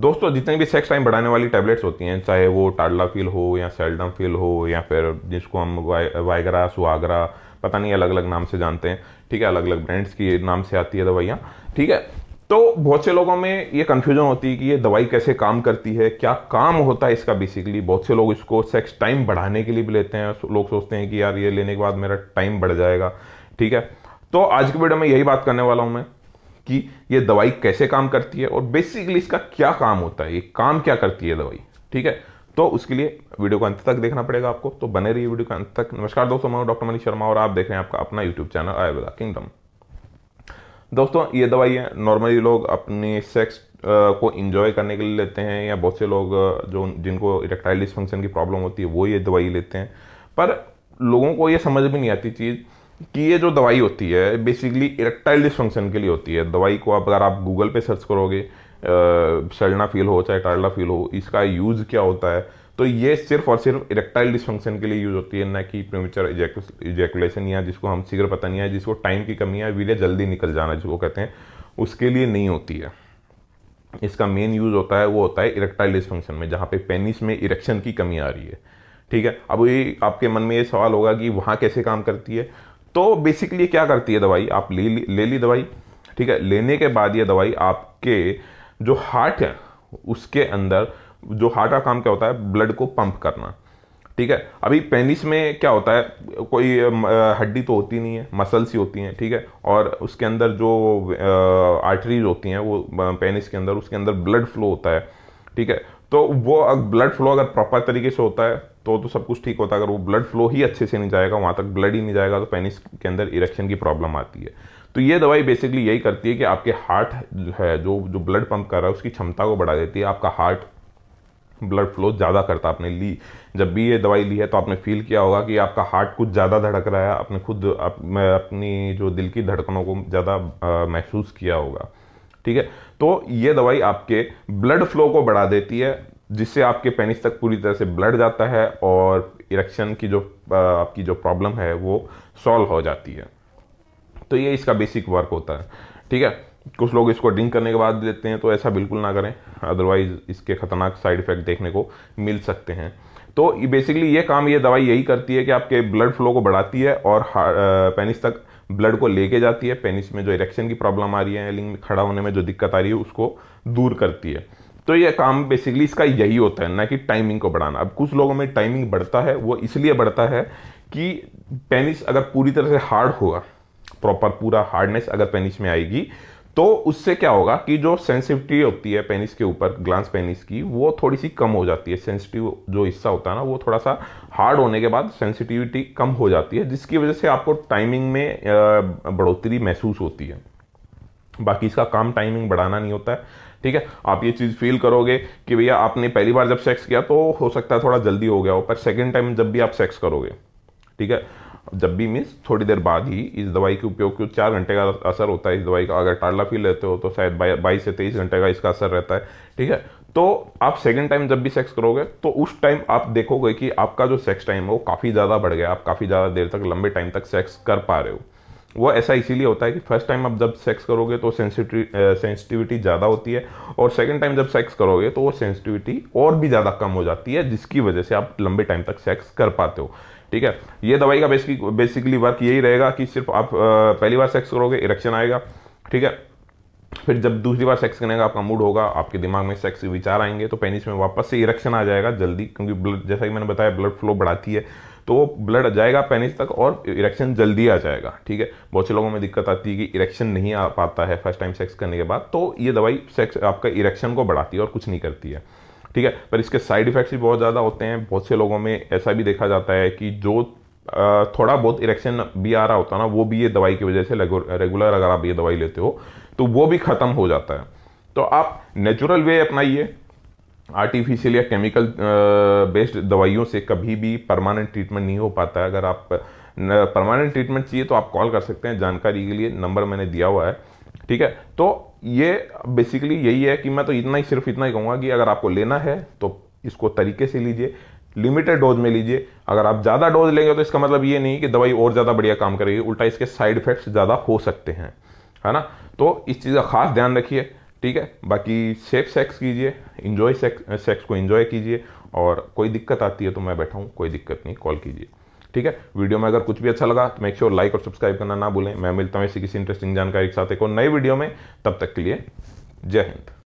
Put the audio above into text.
दोस्तों जितने भी सेक्स टाइम बढ़ाने वाली टैबलेट्स होती हैं चाहे वो टाडला फील हो या सेल्डम फील हो या फिर जिसको हम वाइगरा सुहागरा पता नहीं अलग अलग नाम से जानते हैं ठीक है अलग अलग ब्रांड्स की नाम से आती है दवाइयाँ ठीक है तो बहुत से लोगों में ये कन्फ्यूजन होती है कि ये दवाई कैसे काम करती है क्या काम होता है इसका बेसिकली बहुत से लोग इसको सेक्स टाइम बढ़ाने के लिए भी लेते हैं लोग सोचते हैं कि यार ये लेने के बाद मेरा टाइम बढ़ जाएगा ठीक है तो आज की वीडियो में यही बात करने वाला हूँ मैं कि ये दवाई कैसे काम करती है और बेसिकली इसका क्या काम होता है ये काम क्या करती है दवाई ठीक है तो उसके लिए वीडियो को अंत तक देखना पड़ेगा आपको तो बने रहिए वीडियो के अंत तक नमस्कार दोस्तों मैं डॉक्टर मनीष शर्मा और आप देख रहे हैं आपका अपना यूट्यूब चैनल आयुर्वेदा किंगडम दोस्तों ये दवाई है नॉर्मली लोग अपने सेक्स को इंजॉय करने के लिए लेते हैं या बहुत से लोग जो जिनको इरेक्टाइल डिसफंक्शन की प्रॉब्लम होती है वो ये दवाई लेते हैं पर लोगों को ये समझ भी नहीं आती चीज़ कि ये जो दवाई होती है बेसिकली इरेक्टाइल डिसफंक्शन के लिए होती है दवाई को आप अगर आप गूगल पे सर्च करोगे सड़ना फील हो चाहे टाड़ना फील हो इसका यूज़ क्या होता है तो ये सिर्फ और सिर्फ इरेक्टाइल डिसफंक्शन के लिए यूज़ होती है ना कि प्रीमेचर इजैकुलेशन या जिसको हम शीघ्र पता नहीं है जिसको टाइम की कमी है वीर्य जल्दी निकल जाना जिसको कहते हैं उसके लिए नहीं होती है इसका मेन यूज़ होता है वो होता है इरेक्टाइल डिसफंक्शन में जहाँ पे पेनिस में इरेक्शन की कमी आ रही है ठीक है अब ये आपके मन में ये सवाल होगा कि वहाँ कैसे काम करती है तो बेसिकली क्या करती है दवाई आप ले ली ले ली दवाई ठीक है लेने के बाद ये दवाई आपके जो हार्ट है उसके अंदर जो हार्ट का काम क्या होता है ब्लड को पंप करना ठीक है अभी पेनिस में क्या होता है कोई हड्डी तो होती नहीं है मसल्स ही होती हैं ठीक है और उसके अंदर जो आर्टरीज होती हैं वो पेनिस के अंदर उसके अंदर ब्लड फ्लो होता है ठीक है तो वो अगर ब्लड फ्लो अगर प्रॉपर तरीके से होता है तो तो सब कुछ ठीक होता है अगर वो ब्लड फ्लो ही अच्छे से नहीं जाएगा वहाँ तक ब्लड ही नहीं जाएगा तो पेनिस के अंदर इरेक्शन की प्रॉब्लम आती है तो ये दवाई बेसिकली यही करती है कि आपके हार्ट है जो जो ब्लड पंप कर रहा है उसकी क्षमता को बढ़ा देती है आपका हार्ट ब्लड फ्लो ज़्यादा करता है आपने ली जब भी ये दवाई ली है तो आपने फील किया होगा कि आपका हार्ट कुछ ज़्यादा धड़क रहा है आपने खुद अप, अपनी जो दिल की धड़कनों को ज़्यादा महसूस किया होगा ठीक है तो ये दवाई आपके ब्लड फ्लो को बढ़ा देती है जिससे आपके पेनिस तक पूरी तरह से ब्लड जाता है और इरेक्शन की जो आपकी जो प्रॉब्लम है वो सॉल्व हो जाती है तो ये इसका बेसिक वर्क होता है ठीक है कुछ लोग इसको ड्रिंक करने के बाद देते हैं तो ऐसा बिल्कुल ना करें अदरवाइज़ इसके ख़तरनाक साइड इफ़ेक्ट देखने को मिल सकते हैं तो बेसिकली ये काम ये दवाई यही करती है कि आपके ब्लड फ्लो को बढ़ाती है और पेनिस तक ब्लड को लेके जाती है पेनिस में जो इरेक्शन की प्रॉब्लम आ रही है लिंग में खड़ा होने में जो दिक्कत आ रही है उसको दूर करती है तो ये काम बेसिकली इसका यही होता है ना कि टाइमिंग को बढ़ाना अब कुछ लोगों में टाइमिंग बढ़ता है वो इसलिए बढ़ता है कि पेनिस अगर पूरी तरह से हार्ड होगा प्रॉपर पूरा हार्डनेस अगर पेनिस में आएगी तो उससे क्या होगा कि जो सेंसिटिविटी होती है पेनिस के ऊपर ग्लांस पेनिस की वो थोड़ी सी कम हो जाती है सेंसिटिव जो हिस्सा होता है ना वो थोड़ा सा हार्ड होने के बाद सेंसिटिविटी कम हो जाती है जिसकी वजह से आपको टाइमिंग में बढ़ोतरी महसूस होती है बाकी इसका काम टाइमिंग बढ़ाना नहीं होता है ठीक है आप ये चीज़ फील करोगे कि भैया आपने पहली बार जब सेक्स किया तो हो सकता है थोड़ा जल्दी हो गया हो पर सेकेंड टाइम जब भी आप सेक्स करोगे ठीक है जब भी मीन्स थोड़ी देर बाद ही इस दवाई के उपयोग के चार घंटे का असर होता है इस दवाई का अगर टाडला फील लेते हो तो शायद बाईस से तेईस घंटे का इसका असर रहता है ठीक है तो आप सेकेंड टाइम जब भी सेक्स करोगे तो उस टाइम आप देखोगे कि आपका जो सेक्स टाइम है वो काफ़ी ज़्यादा बढ़ गया आप काफ़ी ज़्यादा देर तक लंबे टाइम तक सेक्स कर पा रहे हो वो ऐसा इसीलिए होता है कि फर्स्ट टाइम आप जब सेक्स करोगे तो सेंसिटिविटी ज़्यादा होती है और सेकंड टाइम जब सेक्स करोगे तो वो सेंसिटिविटी और भी ज़्यादा कम हो जाती है जिसकी वजह से आप लंबे टाइम तक सेक्स कर पाते हो ठीक है ये दवाई का बेसिक बेसिकली वर्क यही रहेगा कि सिर्फ आप पहली बार सेक्स करोगे इरेक्शन आएगा ठीक है फिर जब दूसरी बार सेक्स करने का आपका मूड होगा आपके दिमाग में सेक्स विचार आएंगे तो पेनिस में वापस से इरेक्शन आ जाएगा जल्दी क्योंकि ब्लड जैसा कि मैंने बताया ब्लड फ्लो बढ़ाती है तो वो ब्लड जाएगा पेनिस तक और इरेक्शन जल्दी आ जाएगा ठीक है बहुत से लोगों में दिक्कत आती है कि इरेक्शन नहीं आ पाता है फर्स्ट टाइम सेक्स करने के बाद तो ये दवाई सेक्स आपका इरेक्शन को बढ़ाती है और कुछ नहीं करती है ठीक है पर इसके साइड इफेक्ट्स भी बहुत ज़्यादा होते हैं बहुत से लोगों में ऐसा भी देखा जाता है कि जो थोड़ा बहुत इरेक्शन भी आ रहा होता है ना वो भी ये दवाई की वजह से रेगुलर अगर आप ये दवाई लेते हो तो वो भी ख़त्म हो जाता है तो आप नेचुरल वे अपनाइए आर्टिफिशियल या केमिकल बेस्ड दवाइयों से कभी भी परमानेंट ट्रीटमेंट नहीं हो पाता है अगर आप परमानेंट ट्रीटमेंट चाहिए तो आप कॉल कर सकते हैं जानकारी के लिए नंबर मैंने दिया हुआ है ठीक है तो ये बेसिकली यही है कि मैं तो इतना ही सिर्फ इतना ही कहूँगा कि अगर आपको लेना है तो इसको तरीके से लीजिए लिमिटेड डोज में लीजिए अगर आप ज़्यादा डोज लेंगे तो इसका मतलब ये नहीं कि दवाई और ज़्यादा बढ़िया काम करेगी उल्टा इसके साइड इफेक्ट्स ज़्यादा हो सकते हैं है ना तो इस चीज़ का खास ध्यान रखिए ठीक है बाकी सेफ सेक्स कीजिए इन्जॉय सेक्स सेक्स को इन्जॉय कीजिए और कोई दिक्कत आती है तो मैं बैठा हूँ कोई दिक्कत नहीं कॉल कीजिए ठीक है वीडियो में अगर कुछ भी अच्छा लगा तो मेक श्योर लाइक और सब्सक्राइब करना ना भूलें मैं मिलता हूँ इसी किसी इंटरेस्टिंग जानकारी के साथ एक और नई वीडियो में तब तक के लिए जय हिंद